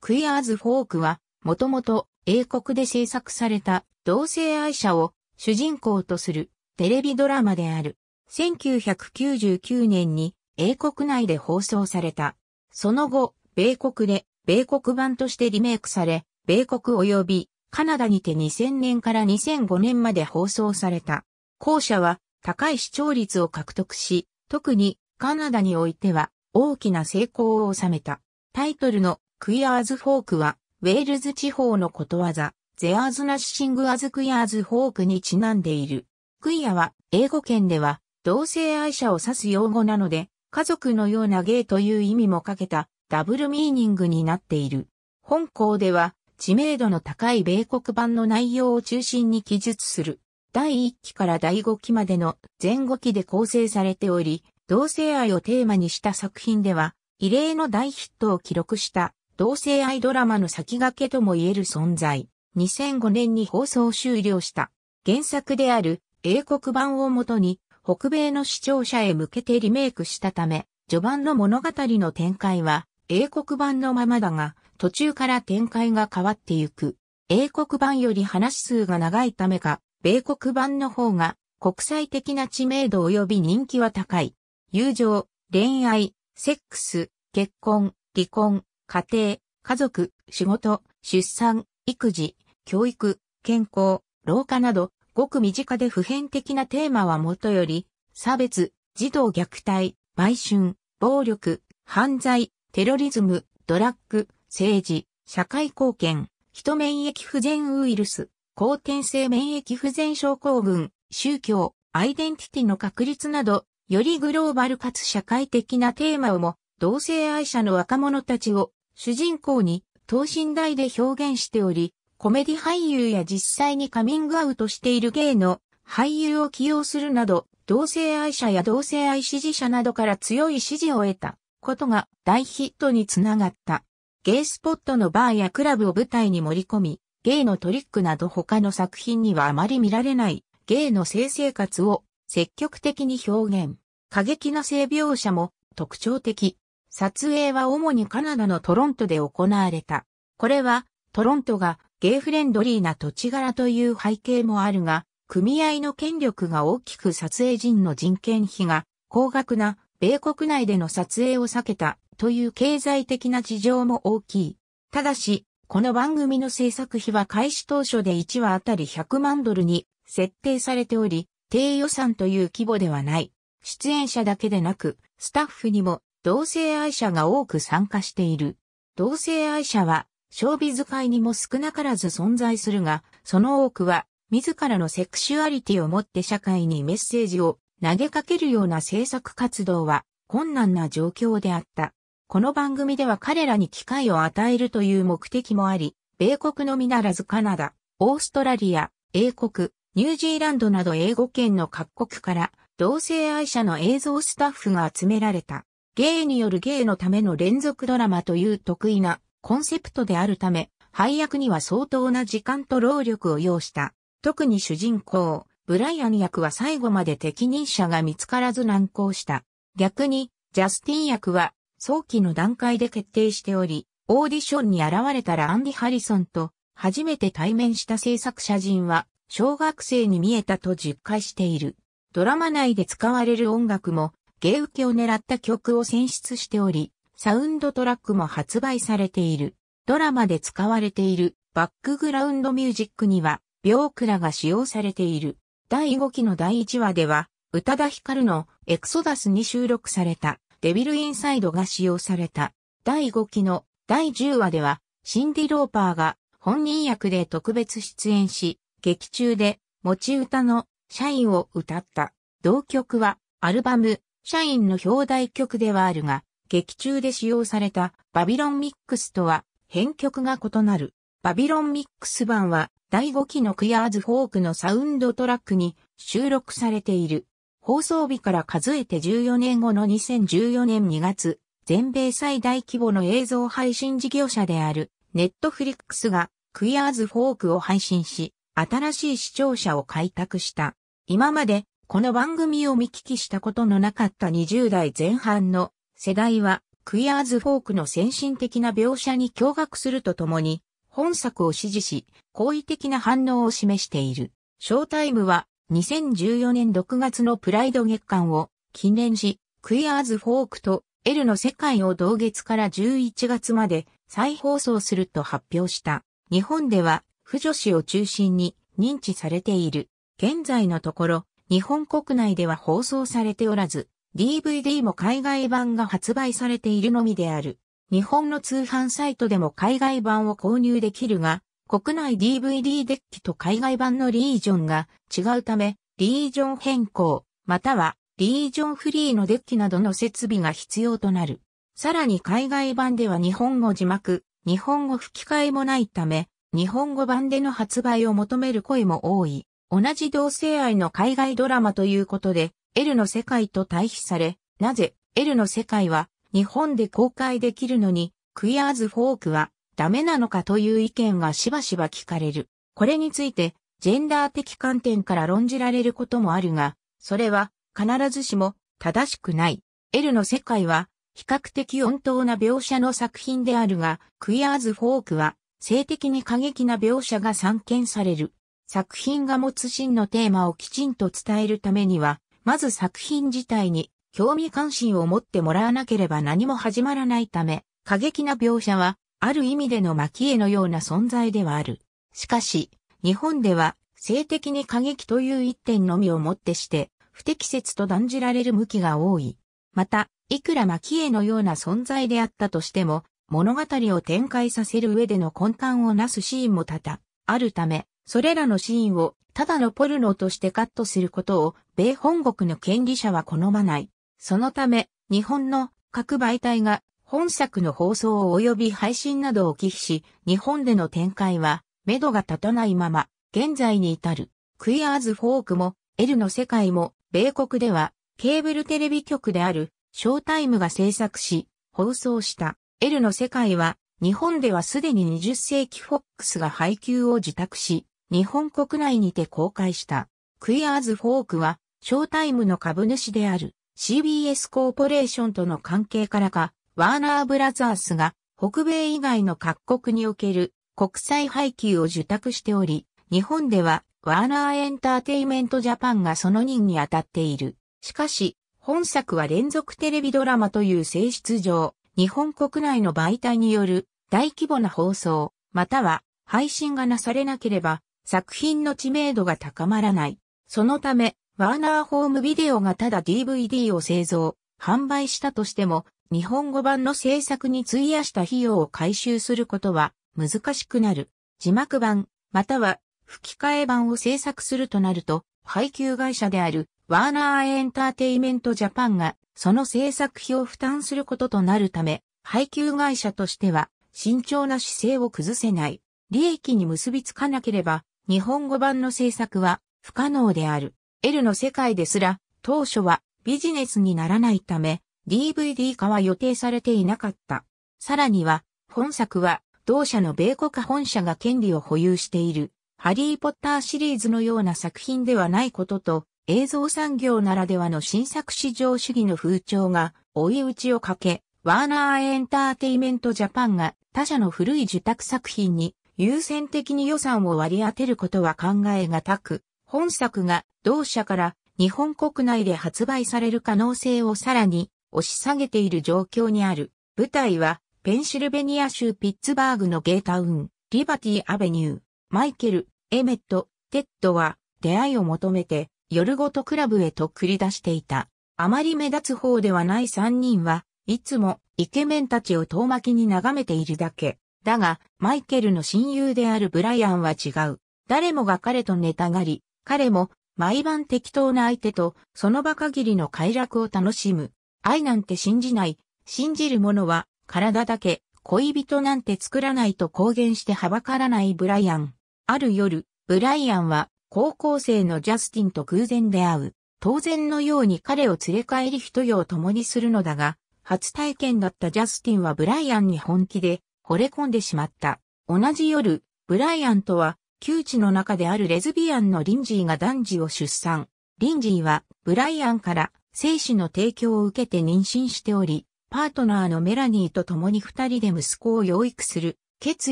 クイアーズ・フォークは、もともと英国で制作された同性愛者を主人公とするテレビドラマである。1999年に英国内で放送された。その後、米国で米国版としてリメイクされ、米国及びカナダにて2000年から2005年まで放送された。後者は高い視聴率を獲得し、特にカナダにおいては大きな成功を収めた。タイトルのクイアーズフォークは、ウェールズ地方のことわざ、ゼアーズナッシングアズクイアーズフォークにちなんでいる。クイアは、英語圏では、同性愛者を指す用語なので、家族のようなゲイという意味もかけた、ダブルミーニングになっている。本校では、知名度の高い米国版の内容を中心に記述する。第1期から第5期までの前後期で構成されており、同性愛をテーマにした作品では、異例の大ヒットを記録した。同性愛ドラマの先駆けとも言える存在。2005年に放送終了した。原作である英国版をもとに北米の視聴者へ向けてリメイクしたため、序盤の物語の展開は英国版のままだが、途中から展開が変わってゆく。英国版より話数が長いためか、米国版の方が国際的な知名度及び人気は高い。友情、恋愛、セックス、結婚、離婚、家庭、家族、仕事、出産、育児、教育、健康、老化など、ごく身近で普遍的なテーマはもとより、差別、児童虐待、売春、暴力、犯罪、テロリズム、ドラッグ、政治、社会貢献、人免疫不全ウイルス、後天性免疫不全症候群、宗教、アイデンティティの確立など、よりグローバルかつ社会的なテーマをも、同性愛者の若者たちを主人公に等身大で表現しており、コメディ俳優や実際にカミングアウトしている芸の俳優を起用するなど、同性愛者や同性愛支持者などから強い支持を得たことが大ヒットにつながった。ゲイスポットのバーやクラブを舞台に盛り込み、ゲイのトリックなど他の作品にはあまり見られないゲイの性生活を積極的に表現。過激な性描写も特徴的。撮影は主にカナダのトロントで行われた。これは、トロントがゲイフレンドリーな土地柄という背景もあるが、組合の権力が大きく撮影人の人件費が高額な米国内での撮影を避けたという経済的な事情も大きい。ただし、この番組の制作費は開始当初で1話あたり100万ドルに設定されており、低予算という規模ではない。出演者だけでなく、スタッフにも同性愛者が多く参加している。同性愛者は、ショ使いにも少なからず存在するが、その多くは、自らのセクシュアリティを持って社会にメッセージを投げかけるような政策活動は困難な状況であった。この番組では彼らに機会を与えるという目的もあり、米国のみならずカナダ、オーストラリア、英国、ニュージーランドなど英語圏の各国から同性愛者の映像スタッフが集められた。芸による芸のための連続ドラマという得意なコンセプトであるため、配役には相当な時間と労力を要した。特に主人公、ブライアン役は最後まで適任者が見つからず難航した。逆に、ジャスティン役は早期の段階で決定しており、オーディションに現れたらアンディ・ハリソンと初めて対面した制作者陣は小学生に見えたと実感している。ドラマ内で使われる音楽も芸受けを狙った曲を選出しており、サウンドトラックも発売されている。ドラマで使われているバックグラウンドミュージックには、ビクラが使用されている。第5期の第1話では、宇多田ヒカルのエクソダスに収録されたデビルインサイドが使用された。第5期の第10話では、シンディ・ローパーが本人役で特別出演し、劇中で持ち歌の社員を歌った。同曲はアルバム社員の表題曲ではあるが、劇中で使用されたバビロンミックスとは編曲が異なる。バビロンミックス版は第5期のクヤアーズフォークのサウンドトラックに収録されている。放送日から数えて14年後の2014年2月、全米最大規模の映像配信事業者であるネットフリックスがクイアーズフォークを配信し、新しい視聴者を開拓した。今までこの番組を見聞きしたことのなかった20代前半の世代は、クイアーズフォークの先進的な描写に驚愕するとともに、本作を支持し、好意的な反応を示している。ショータイムは、2014年6月のプライド月間を記念し、クイアーズフォークとエルの世界を同月から11月まで再放送すると発表した。日本では、婦女子を中心に認知されている。現在のところ、日本国内では放送されておらず、DVD も海外版が発売されているのみである。日本の通販サイトでも海外版を購入できるが、国内 DVD デッキと海外版のリージョンが違うため、リージョン変更、またはリージョンフリーのデッキなどの設備が必要となる。さらに海外版では日本語字幕、日本語吹き替えもないため、日本語版での発売を求める声も多い。同じ同性愛の海外ドラマということで、L の世界と対比され、なぜ L の世界は日本で公開できるのに、クイアーズフォークはダメなのかという意見がしばしば聞かれる。これについて、ジェンダー的観点から論じられることもあるが、それは必ずしも正しくない。L の世界は比較的温当な描写の作品であるが、クイアーズフォークは性的に過激な描写が散見される。作品が持つ真のテーマをきちんと伝えるためには、まず作品自体に興味関心を持ってもらわなければ何も始まらないため、過激な描写は、ある意味での蒔絵のような存在ではある。しかし、日本では、性的に過激という一点のみをもってして、不適切と断じられる向きが多い。また、いくら蒔絵のような存在であったとしても、物語を展開させる上での根幹をなすシーンも多々あるため、それらのシーンをただのポルノとしてカットすることを米本国の権利者は好まない。そのため、日本の各媒体が本作の放送及び配信などを忌避し、日本での展開は、目処が立たないまま、現在に至る。クイアーズ・フォークも、エルの世界も、米国では、ケーブルテレビ局である、ショータイムが制作し、放送した。エルの世界は、日本ではすでに20世紀フォックスが配給を自宅し、日本国内にて公開した、クイアーズ・フォークは、ショータイムの株主である CBS コーポレーションとの関係からか、ワーナー・ブラザースが北米以外の各国における国際配給を受託しており、日本ではワーナーエンターテイメントジャパンがその任に当たっている。しかし、本作は連続テレビドラマという性質上、日本国内の媒体による大規模な放送、または配信がなされなければ作品の知名度が高まらない。そのため、ワーナーホームビデオがただ DVD を製造、販売したとしても、日本語版の制作に費やした費用を回収することは難しくなる。字幕版、または吹き替え版を制作するとなると、配給会社であるワーナーエンターテイメントジャパンがその制作費を負担することとなるため、配給会社としては慎重な姿勢を崩せない。利益に結びつかなければ日本語版の制作は不可能である。L の世界ですら、当初はビジネスにならないため、DVD 化は予定されていなかった。さらには、本作は同社の米国本社が権利を保有している、ハリー・ポッターシリーズのような作品ではないことと、映像産業ならではの新作市場主義の風潮が追い打ちをかけ、ワーナーエンターテイメントジャパンが他社の古い受託作品に優先的に予算を割り当てることは考えがたく、本作が同社から日本国内で発売される可能性をさらに押し下げている状況にある。舞台はペンシルベニア州ピッツバーグのゲータウン、リバティアベニュー。マイケル、エメット、テッドは出会いを求めて夜ごとクラブへと繰り出していた。あまり目立つ方ではない3人はいつもイケメンたちを遠巻きに眺めているだけ。だが、マイケルの親友であるブライアンは違う。誰もが彼と寝たがり、彼も毎晩適当な相手とその場限りの快楽を楽しむ。愛なんて信じない。信じる者は体だけ恋人なんて作らないと公言してはばからないブライアン。ある夜、ブライアンは高校生のジャスティンと偶然出会う。当然のように彼を連れ帰り人よを共にするのだが、初体験だったジャスティンはブライアンに本気で惚れ込んでしまった。同じ夜、ブライアンとは、旧知の中であるレズビアンのリンジーが男児を出産。リンジーは、ブライアンから、精子の提供を受けて妊娠しており、パートナーのメラニーと共に二人で息子を養育する、決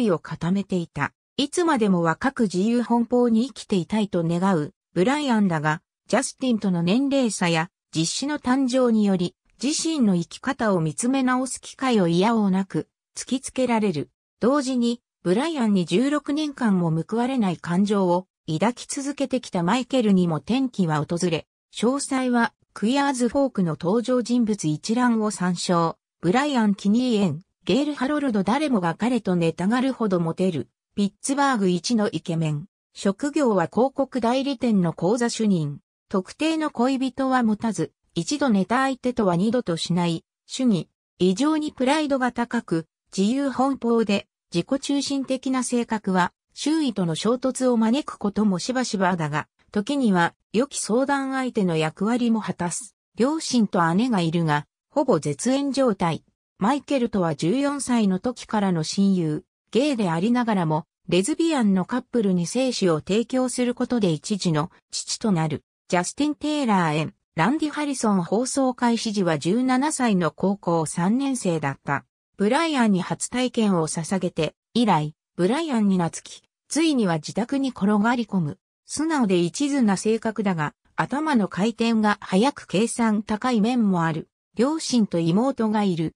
意を固めていた。いつまでも若く自由奔放に生きていたいと願う、ブライアンだが、ジャスティンとの年齢差や、実施の誕生により、自身の生き方を見つめ直す機会を嫌おうなく、突きつけられる。同時に、ブライアンに16年間も報われない感情を抱き続けてきたマイケルにも転機は訪れ、詳細はクイアーズフォークの登場人物一覧を参照。ブライアン・キニーエン、ゲール・ハロルド誰もが彼とネタがるほどモテる。ピッツバーグ一のイケメン。職業は広告代理店の講座主任。特定の恋人は持たず、一度寝た相手とは二度としない。主義。異常にプライドが高く、自由奔放で自己中心的な性格は周囲との衝突を招くこともしばしばだが、時には良き相談相手の役割も果たす。両親と姉がいるが、ほぼ絶縁状態。マイケルとは14歳の時からの親友、ゲイでありながらも、レズビアンのカップルに精子を提供することで一時の父となる、ジャスティン・テイラー・エン、ランディ・ハリソン放送開始時は17歳の高校3年生だった。ブライアンに初体験を捧げて、以来、ブライアンに懐き、ついには自宅に転がり込む。素直で一途な性格だが、頭の回転が早く計算高い面もある。両親と妹がいる。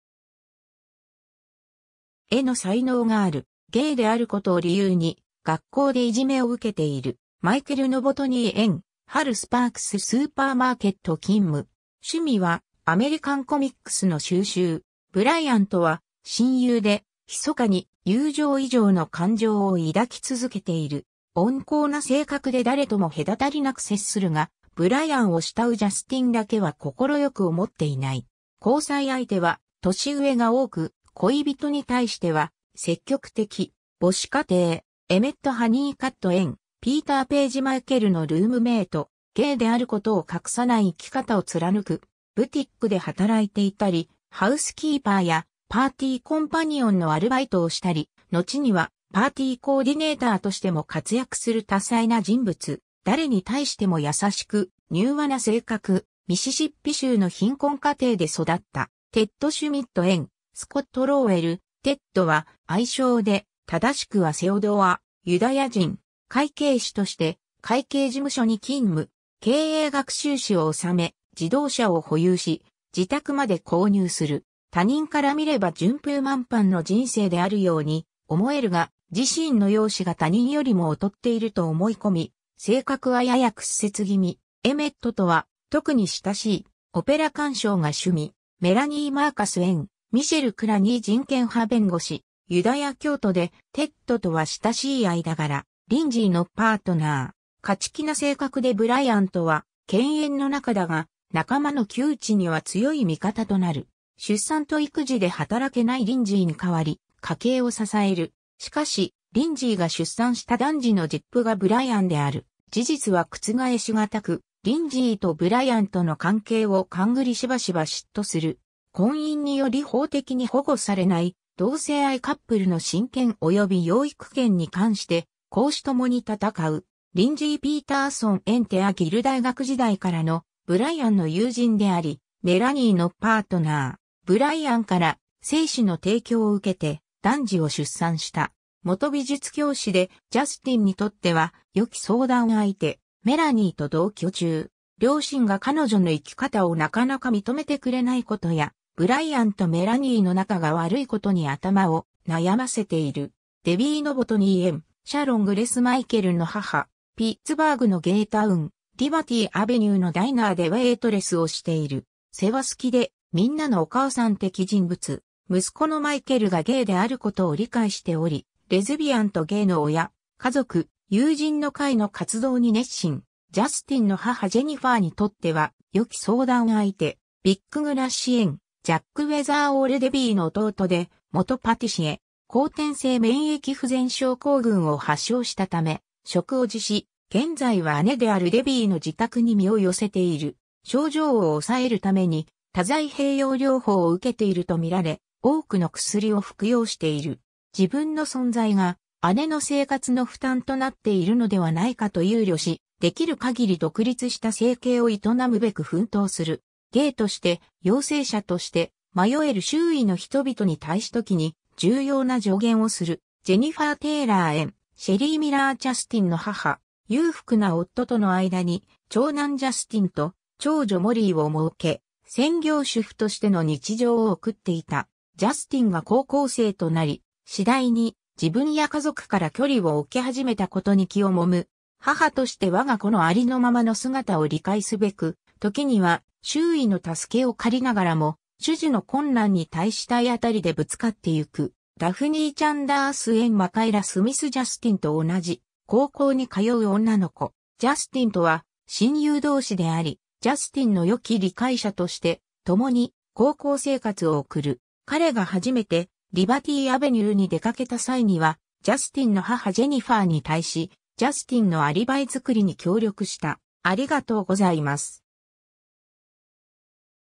絵の才能がある。ゲイであることを理由に、学校でいじめを受けている。マイケル・ノボトニー・エン、ハル・スパークス・スーパーマーケット勤務。趣味は、アメリカンコミックスの収集。ブライアンとは、親友で、密かに友情以上の感情を抱き続けている。温厚な性格で誰とも隔たりなく接するが、ブライアンを慕うジャスティンだけは心よく思っていない。交際相手は年上が多く、恋人に対しては積極的、母子家庭、エメット・ハニーカット・エン、ピーター・ページ・マイケルのルームメイト、ゲイであることを隠さない生き方を貫く、ブティックで働いていたり、ハウスキーパーやパーティーコンパニオンのアルバイトをしたり、後にはパーティーコーディネーターとしても活躍する多彩な人物、誰に対しても優しく、柔和な性格、ミシシッピ州の貧困家庭で育った、テッド・シュミット・エン、スコット・ローウェル、テッドは愛称で、正しくはセオドア、ユダヤ人、会計士として、会計事務所に勤務、経営学習士を収め、自動車を保有し、自宅まで購入する。他人から見れば順風満帆の人生であるように思えるが、自身の容姿が他人よりも劣っていると思い込み、性格はやや屈折気味。エメットとは特に親しい、オペラ鑑賞が趣味、メラニー・マーカス・エン、ミシェル・クラニー人権派弁護士、ユダヤ教徒で、テッドとは親しい間柄、リンジーのパートナー。勝ち気な性格でブライアントは、犬猿の中だが、仲間の窮地には強い味方となる。出産と育児で働けないリンジーに代わり、家計を支える。しかし、リンジーが出産した男児のジップがブライアンである。事実は覆しがたく、リンジーとブライアンとの関係を勘ぐりしばしば嫉妬する。婚姻により法的に保護されない同性愛カップルの親権及び養育権に関して、公私ともに戦う。リンジー・ピーターソン・エンテア・ギル大学時代からのブライアンの友人であり、メラニーのパートナー。ブライアンから精子の提供を受けて男児を出産した。元美術教師でジャスティンにとっては良き相談相手、メラニーと同居中。両親が彼女の生き方をなかなか認めてくれないことや、ブライアンとメラニーの仲が悪いことに頭を悩ませている。デビー・ノボトニー・エン、シャロン・グレス・マイケルの母、ピッツバーグのゲータウン、リバティ・アベニューのダイナーでウェイトレスをしている。世話好きでみんなのお母さん的人物、息子のマイケルがゲイであることを理解しており、レズビアンとゲイの親、家族、友人の会の活動に熱心、ジャスティンの母ジェニファーにとっては、良き相談相手、ビッググラシエン、ジャック・ウェザー・オール・デビーの弟で、元パティシエ、後天性免疫不全症候群を発症したため、職を辞し、現在は姉であるデビーの自宅に身を寄せている。症状を抑えるために多剤併用療法を受けているとみられ、多くの薬を服用している。自分の存在が姉の生活の負担となっているのではないかと憂慮し、できる限り独立した生計を営むべく奮闘する。ゲイとして、陽性者として、迷える周囲の人々に対し時に、重要な助言をする。ジェニファー・テイラー・エン、シェリー・ミラー・ジャスティンの母、裕福な夫との間に、長男ジャスティンと長女モリーを設け、専業主婦としての日常を送っていた。ジャスティンが高校生となり、次第に自分や家族から距離を置き始めたことに気をもむ。母として我が子のありのままの姿を理解すべく、時には周囲の助けを借りながらも、主事の困難に対したいあたりでぶつかってゆく。ダフニー・チャンダース・エン・マカイラ・スミス・ジャスティンと同じ、高校に通う女の子。ジャスティンとは親友同士であり、ジャスティンの良き理解者として、共に高校生活を送る。彼が初めてリバティアベニューに出かけた際には、ジャスティンの母ジェニファーに対し、ジャスティンのアリバイ作りに協力した。ありがとうございます。